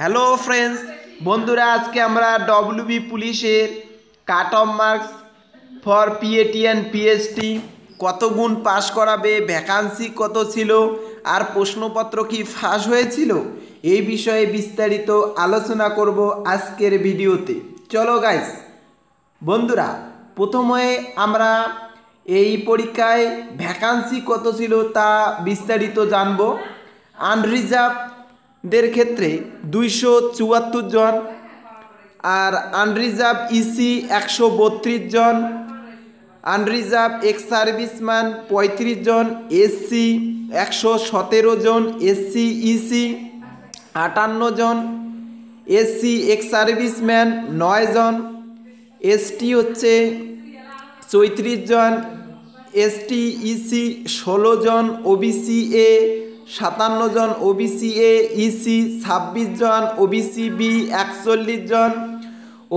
hello friends বন্ধুরা আজকে আমরা ডব্লিউবি পুলিশের cut off marks for PAT and PST কত গুণ পাশ করাবে ভ্যাকান্সি কত ছিল আর প্রশ্নপত্র কি ফাঁস হয়েছিল এই বিষয়ে বিস্তারিত আলোচনা করব আজকের ভিডিওতে চলো গাইস বন্ধুরা প্রথমে আমরা এই পরীক্ষায় ভ্যাকান্সি কত ছিল তা বিস্তারিত জানব আনরিজার্ভ দের ক্ষেত্রে দুইশো চুয়াত্তর জন আর আনরিজার্ভ ইসি e একশো বত্রিশ জন আনরিজার্ভ এক্স সার্ভিসম্যান পঁয়ত্রিশ জন এসসি একশো সতেরো জন এসসি ইসি e আটান্ন জন এসসি এক্স সার্ভিসম্যান নয় জন এসটি হচ্ছে চৈত্রিশ জন এসটি ইসি e ষোলো জন ওবিসি এ সাতান্ন জন ওবিসি এ ইসি ছাব্বিশ জন ওবিসি বি একচল্লিশ জন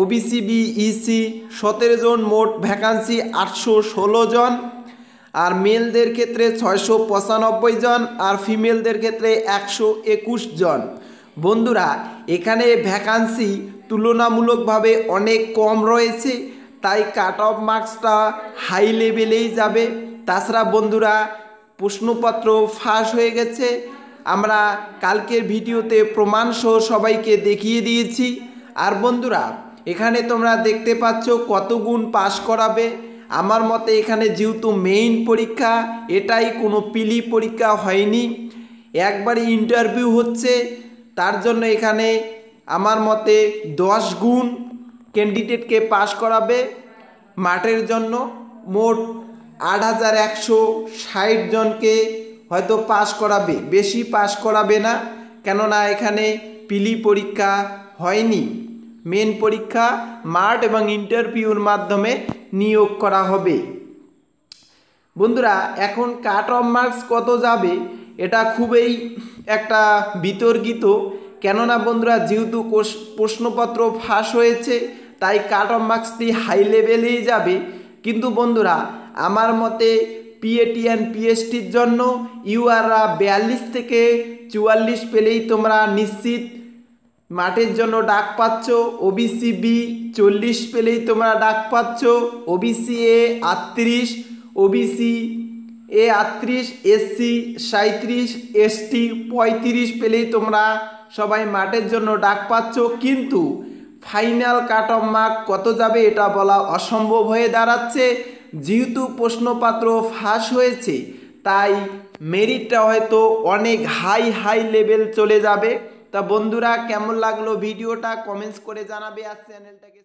ওবিসি বি ইসি সতেরো জন মোট ভ্যাকান্সি আটশো ষোলো জন আর মেলদের ক্ষেত্রে ছয়শো পঁচানব্বই জন আর ফিমেলদের ক্ষেত্রে একশো একুশ জন বন্ধুরা এখানে ভ্যাকান্সি তুলনামূলকভাবে অনেক কম রয়েছে তাই কাট অফ মার্কসটা হাই লেভেলেই যাবে তাছাড়া বন্ধুরা প্রশ্নপত্র ফাঁস হয়ে গেছে আমরা কালকের ভিডিওতে প্রমাণসহ সবাইকে দেখিয়ে দিয়েছি আর বন্ধুরা এখানে তোমরা দেখতে পাচ্ছ কত গুণ পাস করাবে আমার মতে এখানে যেহেতু মেইন পরীক্ষা এটাই কোনো পিলি পরীক্ষা হয়নি একবারে ইন্টারভিউ হচ্ছে তার জন্য এখানে আমার মতে দশ গুণ ক্যান্ডিডেটকে পাশ করাবে মাঠের জন্য মোট আট হাজার একশো ষাট জনকে হয়তো পাশ করাবে বেশি পাশ করাবে না কেননা এখানে পিলি পরীক্ষা হয়নি মেন পরীক্ষা মার্ট এবং ইন্টারভিউর মাধ্যমে নিয়োগ করা হবে বন্ধুরা এখন কাট অফ মার্কস কত যাবে এটা খুবই একটা বিতর্কিত কেননা বন্ধুরা যেহেতু প্রশ্নপত্র ফাঁস হয়েছে তাই কাট অফ মার্কসটি হাই লেভেলেই যাবে কিন্তু বন্ধুরা আমার মতে পিএটি অ্যান্ড পিএসটির জন্য ইউআররা বিয়াল্লিশ থেকে চুয়াল্লিশ পেলেই তোমরা নিশ্চিত মাঠের জন্য ডাক পাচ্ছ ওবিসি বি চল্লিশ পেলেই তোমরা ডাক পাচ্ছ ওবিসি এ আটত্রিশ ওবিসি এ আটত্রিশ এসসি সাঁত্রিশ এসটি পঁয়ত্রিশ পেলেই তোমরা সবাই মাঠের জন্য ডাক পাচ্ছ কিন্তু ফাইনাল কাট অফ মার্ক কত যাবে এটা বলা অসম্ভব হয়ে দাঁড়াচ্ছে যেহেতু প্রশ্নপত্র ফাঁস হয়েছে তাই মেরিটটা হয়তো অনেক হাই হাই লেভেল চলে যাবে তা বন্ধুরা কেমন লাগলো ভিডিওটা কমেন্টস করে জানাবে আর চ্যানেলটাকে